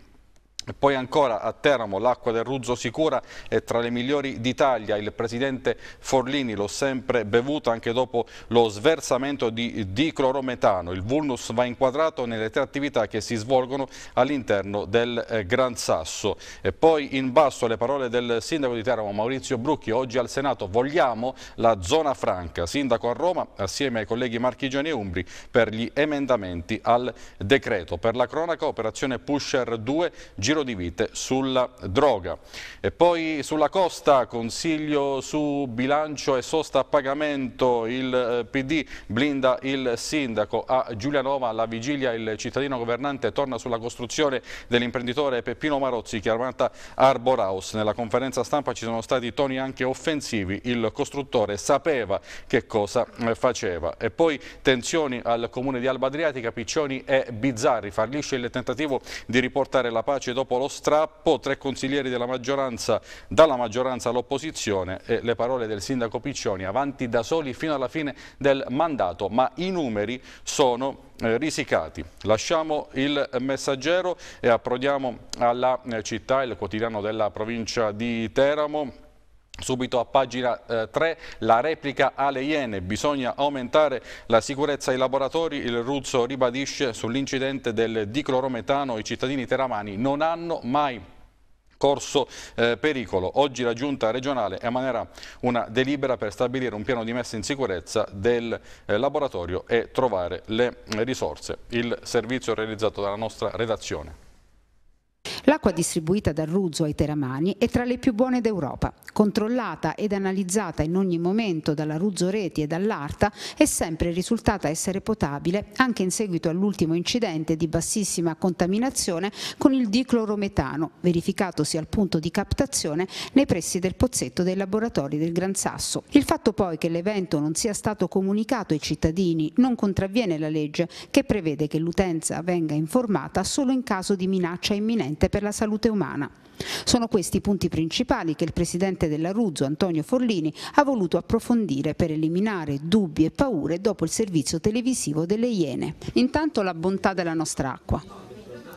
poi ancora a Teramo l'acqua del Ruzzo sicura è tra le migliori d'Italia, il presidente Forlini l'ho sempre bevuta anche dopo lo sversamento di diclorometano, il vulnus va inquadrato nelle tre attività che si svolgono all'interno del eh, Gran Sasso. E poi in basso le parole del sindaco di Teramo Maurizio Brucchi, oggi al Senato vogliamo la zona franca, sindaco a Roma assieme ai colleghi marchigiani e umbri per gli emendamenti al decreto. Per la cronaca operazione Pusher 2, giro giro di vite sulla droga. E poi sulla costa, consiglio su bilancio e sosta a pagamento, il eh, PD blinda il sindaco a Giulianova, alla vigilia il cittadino governante torna sulla costruzione dell'imprenditore Peppino Marozzi chiamata Arbor House. Nella conferenza stampa ci sono stati toni anche offensivi, il costruttore sapeva che cosa eh, faceva. E poi tensioni al comune di Alba Adriatica, Piccioni e Bizzarri, fallisce il tentativo di riportare la pace dopo dopo lo strappo, tre consiglieri della maggioranza, dalla maggioranza all'opposizione e le parole del sindaco Piccioni avanti da soli fino alla fine del mandato, ma i numeri sono eh, risicati. Lasciamo il messaggero e approdiamo alla eh, città, il quotidiano della provincia di Teramo Subito a pagina 3 eh, la replica alle Iene, bisogna aumentare la sicurezza ai laboratori, il Ruzzo ribadisce sull'incidente del diclorometano, i cittadini teramani non hanno mai corso eh, pericolo. Oggi la giunta regionale emanerà una delibera per stabilire un piano di messa in sicurezza del eh, laboratorio e trovare le eh, risorse. Il servizio realizzato dalla nostra redazione. L'acqua distribuita dal Ruzzo ai Teramani è tra le più buone d'Europa. Controllata ed analizzata in ogni momento dalla Ruzzo Reti e dall'Arta, è sempre risultata essere potabile anche in seguito all'ultimo incidente di bassissima contaminazione con il diclorometano, verificatosi al punto di captazione nei pressi del pozzetto dei laboratori del Gran Sasso. Il fatto poi che l'evento non sia stato comunicato ai cittadini non contravviene la legge che prevede che l'utenza venga informata solo in caso di minaccia imminente ambiente per la salute umana. Sono questi i punti principali che il presidente della Ruzzo, Antonio Forlini, ha voluto approfondire per eliminare dubbi e paure dopo il servizio televisivo delle Iene. Intanto la bontà della nostra acqua.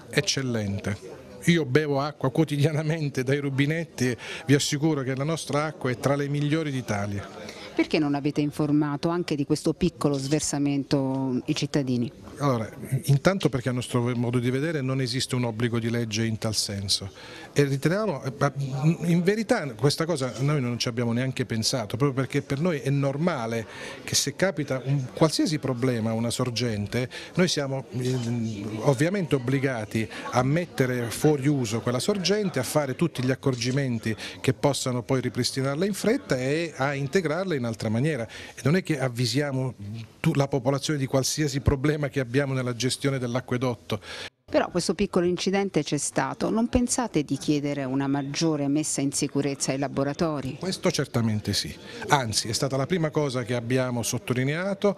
Eccellente. Io bevo acqua quotidianamente dai rubinetti e vi assicuro che la nostra acqua è tra le migliori d'Italia. Perché non avete informato anche di questo piccolo sversamento mm, i cittadini? Allora, intanto perché a nostro modo di vedere non esiste un obbligo di legge in tal senso e riteniamo, eh, mm, in verità questa cosa noi non ci abbiamo neanche pensato, proprio perché per noi è normale che se capita un qualsiasi problema, una sorgente, noi siamo ovviamente obbligati a mettere fuori uso quella sorgente, a fare tutti gli accorgimenti che possano poi ripristinarla in fretta e a integrarla in un'altra maniera e non è che avvisiamo la popolazione di qualsiasi problema che abbiamo nella gestione dell'acquedotto. Però questo piccolo incidente c'è stato, non pensate di chiedere una maggiore messa in sicurezza ai laboratori? Questo certamente sì, anzi è stata la prima cosa che abbiamo sottolineato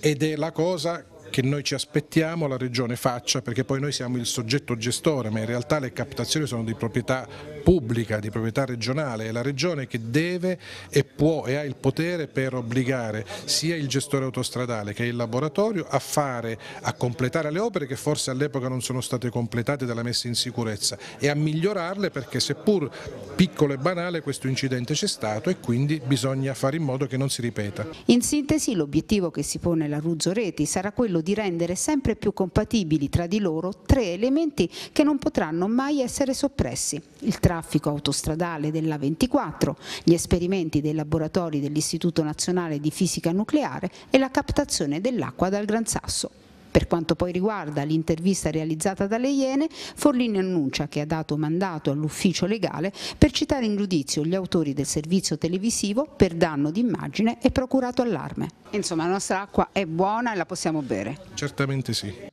ed è la cosa che noi ci aspettiamo la Regione faccia perché poi noi siamo il soggetto gestore ma in realtà le captazioni sono di proprietà pubblica, di proprietà regionale, è la Regione che deve e può e ha il potere per obbligare sia il gestore autostradale che il laboratorio a fare, a completare le opere che forse all'epoca non sono state completate dalla messa in sicurezza e a migliorarle perché seppur piccolo e banale questo incidente c'è stato e quindi bisogna fare in modo che non si ripeta. In sintesi l'obiettivo che si pone la Ruzzo Reti sarà quello di rendere sempre più compatibili tra di loro tre elementi che non potranno mai essere soppressi, il traffico autostradale della 24, gli esperimenti dei laboratori dell'Istituto Nazionale di Fisica Nucleare e la captazione dell'acqua dal Gran Sasso. Per quanto poi riguarda l'intervista realizzata dalle Iene, Forlini annuncia che ha dato mandato all'ufficio legale per citare in giudizio gli autori del servizio televisivo per danno d'immagine e procurato allarme. Insomma la nostra acqua è buona e la possiamo bere. Certamente sì.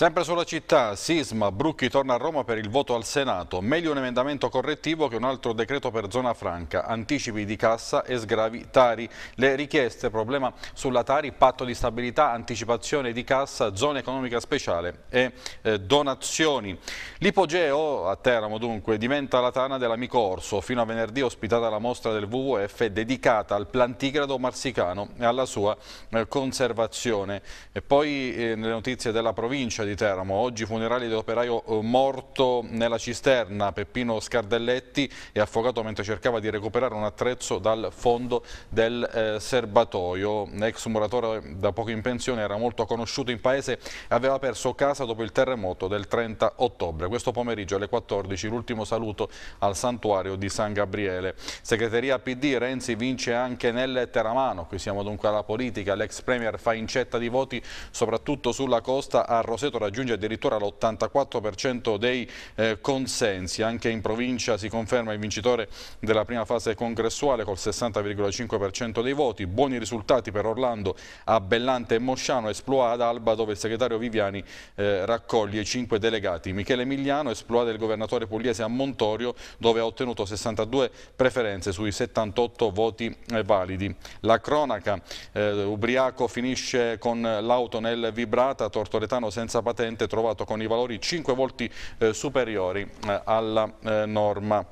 Sempre sulla città, sisma, Brucchi torna a Roma per il voto al Senato. Meglio un emendamento correttivo che un altro decreto per zona franca. Anticipi di cassa e sgravi Tari. Le richieste, problema sulla Tari, patto di stabilità, anticipazione di cassa, zona economica speciale e eh, donazioni. L'ipogeo a Teramo dunque diventa la tana dell'amico Orso. Fino a venerdì ospitata la mostra del WWF dedicata al plantigrado marsicano e alla sua eh, conservazione. E poi eh, nelle notizie della provincia di di Teramo. Oggi i funerali dell'operaio eh, morto nella cisterna, Peppino Scardelletti, è affogato mentre cercava di recuperare un attrezzo dal fondo del eh, serbatoio. Ex muratore da poco in pensione, era molto conosciuto in paese, aveva perso casa dopo il terremoto del 30 ottobre. Questo pomeriggio alle 14 l'ultimo saluto al santuario di San Gabriele. Segreteria PD, Renzi vince anche nel Teramano. Qui siamo dunque alla politica. L'ex premier fa incetta di voti soprattutto sulla costa a Roseto raggiunge addirittura l'84% dei eh, consensi. Anche in provincia si conferma il vincitore della prima fase congressuale col 60,5% dei voti. Buoni risultati per Orlando a Bellante e Mosciano, Esploa ad Alba dove il segretario Viviani eh, raccoglie 5 delegati. Michele Migliano, Esploa del governatore pugliese a Montorio dove ha ottenuto 62 preferenze sui 78 voti eh, validi. La cronaca, eh, Ubriaco finisce con l'auto nel Vibrata, Tortoletano senza terza patente trovato con i valori 5 volte eh, superiori eh, alla eh, norma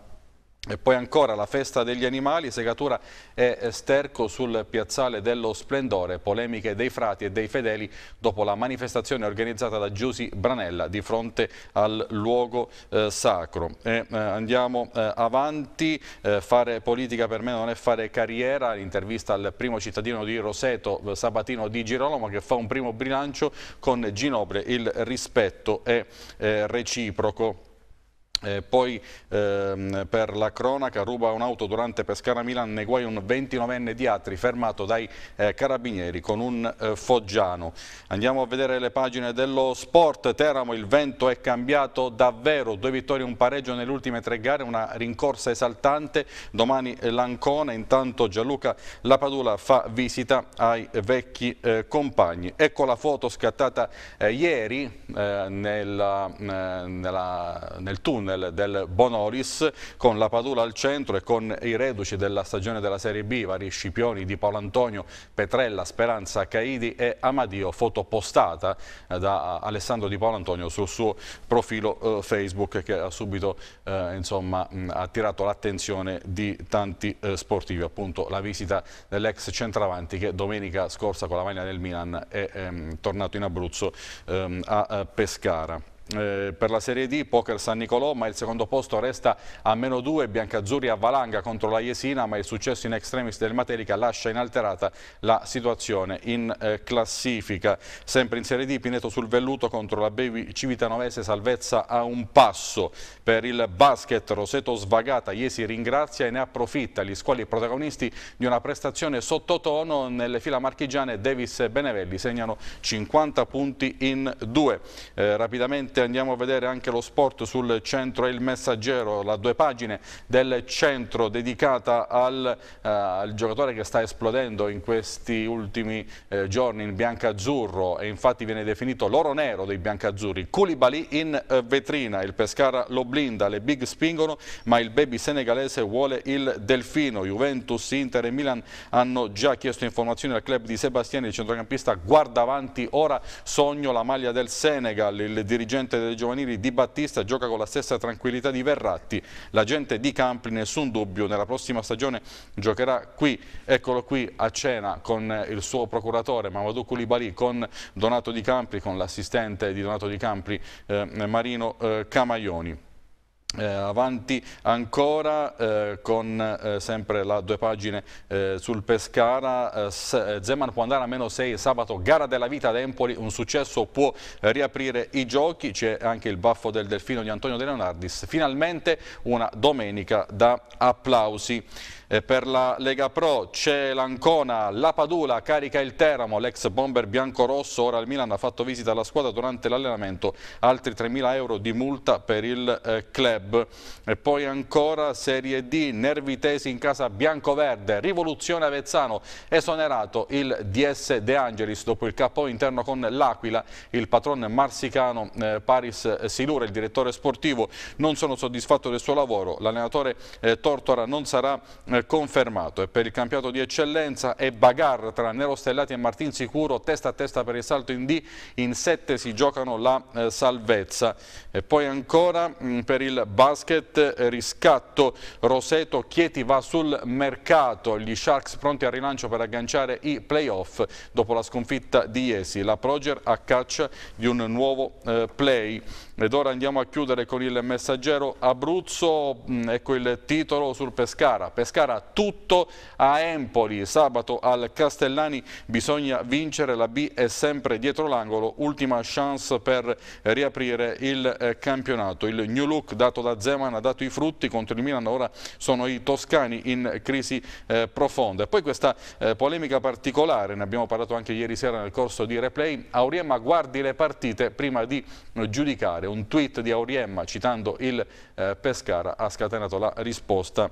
e poi ancora la festa degli animali, segatura e sterco sul piazzale dello Splendore, polemiche dei frati e dei fedeli dopo la manifestazione organizzata da Giusi Branella di fronte al luogo eh, sacro. E, eh, andiamo eh, avanti, eh, fare politica per me non è fare carriera, l'intervista al primo cittadino di Roseto, eh, Sabatino di Girolamo, che fa un primo bilancio con Ginobre, il rispetto è eh, reciproco. Eh, poi ehm, per la cronaca ruba un'auto durante Pescara-Milan nei guai un 29enne di Atri fermato dai eh, carabinieri con un eh, foggiano. Andiamo a vedere le pagine dello sport. Teramo, il vento è cambiato davvero. Due vittorie e un pareggio nelle ultime tre gare, una rincorsa esaltante. Domani eh, l'Ancona, intanto Gianluca Lapadula fa visita ai vecchi eh, compagni. Ecco la foto scattata eh, ieri nella, nella, nel tunnel tunnel del Bonoris con la Padula al centro e con i reduci della stagione della Serie B, vari scipioni di Paolo Antonio, Petrella, Speranza, Caidi e Amadio, fotopostata eh, da Alessandro Di Paolo Antonio sul suo profilo eh, Facebook che ha subito eh, insomma, mh, attirato l'attenzione di tanti eh, sportivi, appunto la visita dell'ex centravanti che domenica scorsa con la maglia del Milan è ehm, tornato in Abruzzo ehm, a, a eh, Pescara eh, per la Serie D, Poker San Nicolò, ma il secondo posto resta a meno 2, Biancazzurri a Valanga contro la Jesina, ma il successo in extremis del Materica lascia inalterata la situazione in eh, classifica. Sempre in Serie D, Pineto sul velluto contro la Bevi Civitanovese, salvezza a un passo. Per il basket Roseto svagata, Iesi ringrazia e ne approfitta gli squali protagonisti di una prestazione sottotono nelle fila marchigiane Davis e Benevelli segnano 50 punti in due. Eh, rapidamente 7 andiamo a vedere anche lo sport sul centro e il messaggero, la due pagine del centro dedicata al, eh, al giocatore che sta esplodendo in questi ultimi eh, giorni in biancazzurro e infatti viene definito l'oro nero dei biancazzurri. Koulibaly in eh, vetrina, il Pescara lo blinda, le big spingono ma il baby senegalese vuole il delfino. Juventus, Inter e Milan hanno già chiesto informazioni al club di Sebastiani, il centrocampista guarda avanti, ora sogno la maglia del Senegal, il dirigente dirigente delle giovanili Di Battista gioca con la stessa tranquillità di Verratti. La gente di Campi, nessun dubbio, nella prossima stagione giocherà qui, eccolo qui a cena con il suo procuratore Mamadou Koulibaly, con Donato Di Campi, con l'assistente di Donato Di Campi eh, Marino eh, Camaioni. Eh, avanti ancora eh, con eh, sempre la due pagine eh, sul Pescara, eh, eh, Zeman può andare a meno 6 sabato, gara della vita ad Empoli, un successo può riaprire i giochi, c'è anche il baffo del delfino di Antonio De Leonardis, finalmente una domenica da applausi per la Lega Pro c'è l'Ancona, la Padula carica il Teramo, l'ex bomber bianco-rosso ora il Milan ha fatto visita alla squadra durante l'allenamento, altri 3.000 euro di multa per il eh, club e poi ancora Serie D, nervi tesi in casa bianco-verde, rivoluzione Avezzano esonerato il DS De Angelis dopo il capo interno con l'Aquila, il patron marsicano eh, Paris Silura, il direttore sportivo non sono soddisfatto del suo lavoro, l'allenatore eh, Tortora non sarà eh, confermato e per il campionato di eccellenza è Bagar tra Nero Stellati e Martin Sicuro testa a testa per il salto in D in 7 si giocano la eh, salvezza e poi ancora mh, mm, per il basket eh, riscatto Roseto Chieti va sul mercato gli Sharks pronti al rilancio per agganciare i playoff dopo la sconfitta di Esi. la Proger a caccia di un nuovo eh, play ed ora andiamo a chiudere con il messaggero Abruzzo, mm, ecco il titolo sul Pescara. Pescara tutto a Empoli, sabato al Castellani bisogna vincere, la B è sempre dietro l'angolo, ultima chance per riaprire il eh, campionato. Il new look dato da Zeman ha dato i frutti contro il Milano, ora sono i toscani in crisi eh, profonda. E poi questa eh, polemica particolare, ne abbiamo parlato anche ieri sera nel corso di replay, Auriemma guardi le partite prima di eh, giudicare un tweet di Auriemma citando il eh, Pescara ha scatenato la risposta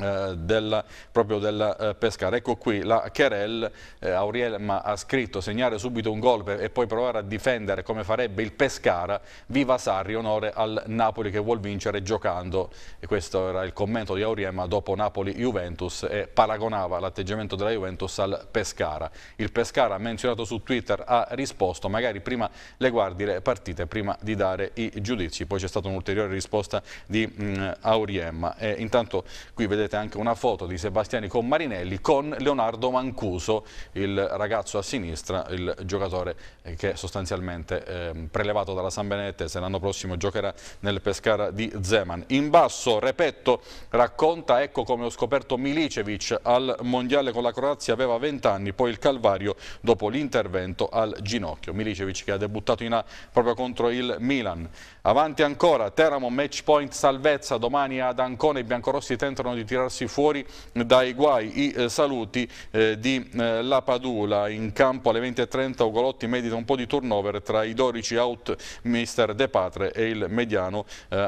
eh, del, proprio del eh, Pescara. Ecco qui la Cherel, eh, Aurielma ha scritto segnare subito un gol per, e poi provare a difendere come farebbe il Pescara, viva Sarri, onore al Napoli che vuol vincere giocando e questo era il commento di Aurielma dopo Napoli-Juventus e paragonava l'atteggiamento della Juventus al Pescara. Il Pescara menzionato su Twitter ha risposto magari prima le guardi le partite prima di dare i giudizi, poi c'è stata un'ulteriore risposta di mh, mm, Auriemma e eh, intanto qui vedete vedete anche una foto di Sebastiani con Marinelli con Leonardo Mancuso, il ragazzo a sinistra, il giocatore eh, che sostanzialmente eh, prelevato dalla San Benedettese l'anno prossimo giocherà nel Pescara di Zeman. In basso Repetto racconta ecco come ho scoperto Milicevic al Mondiale con la Croazia aveva 20 anni, poi il Calvario dopo l'intervento al ginocchio. Milicevic che ha debuttato in A proprio contro il Milan. Avanti ancora Teramo match point salvezza domani ad Ancona i biancorossi tentano di tirare tirarsi fuori dai guai i eh, saluti eh, di eh, La Padula in campo alle 20.30 Ugolotti medita un po' di turnover tra i 12 out mister De Patre e il mediano eh,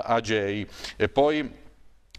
e poi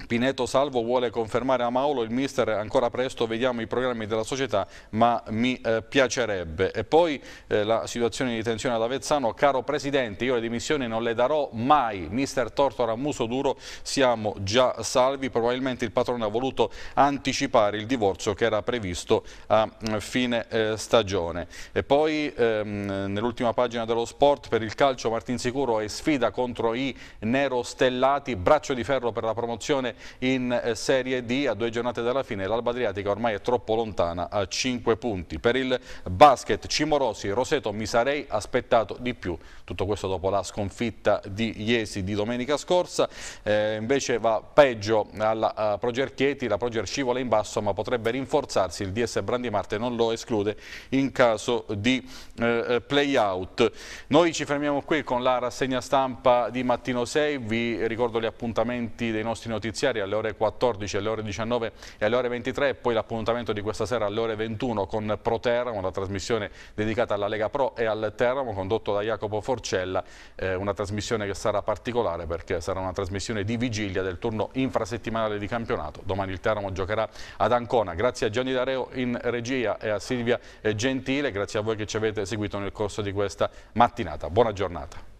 Pineto Salvo vuole confermare a Maolo, il mister ancora presto, vediamo i programmi della società, ma mi eh, piacerebbe. E poi eh, la situazione di tensione ad Avezzano, caro Presidente, io le dimissioni non le darò mai, mister Tortora Muso Duro, siamo già salvi, probabilmente il patrone ha voluto anticipare il divorzio che era previsto a mm, fine eh, stagione. E poi ehm, nell'ultima pagina dello sport per il calcio Martinsicuro è sfida contro i nero stellati, braccio di ferro per la promozione in eh, Serie D a due giornate dalla fine l'Alba Adriatica ormai è troppo lontana a 5 punti. Per il basket Cimorosi, Roseto, mi sarei aspettato di più. Tutto questo dopo la sconfitta di Iesi di domenica scorsa. Eh, invece va peggio alla eh, Proger Chieti, la Proger scivola in basso ma potrebbe rinforzarsi, il DS Brandi Marte non lo esclude in caso di eh, eh, play-out. Noi ci fermiamo qui con la rassegna stampa di Mattino 6, vi ricordo gli appuntamenti dei nostri notizi giudiziaria alle ore 14, alle ore 19 e alle ore 23 e poi l'appuntamento di questa sera alle ore 21 con Pro Teramo, una trasmissione dedicata alla Lega Pro e al Teramo condotto da Jacopo Forcella, eh, una trasmissione che sarà particolare perché sarà una trasmissione di vigilia del turno infrasettimanale di campionato. Domani il Teramo giocherà ad Ancona. Grazie a Gianni D'Areo in regia e a Silvia eh, Gentile, grazie a voi che ci avete seguito nel corso di questa mattinata. Buona giornata.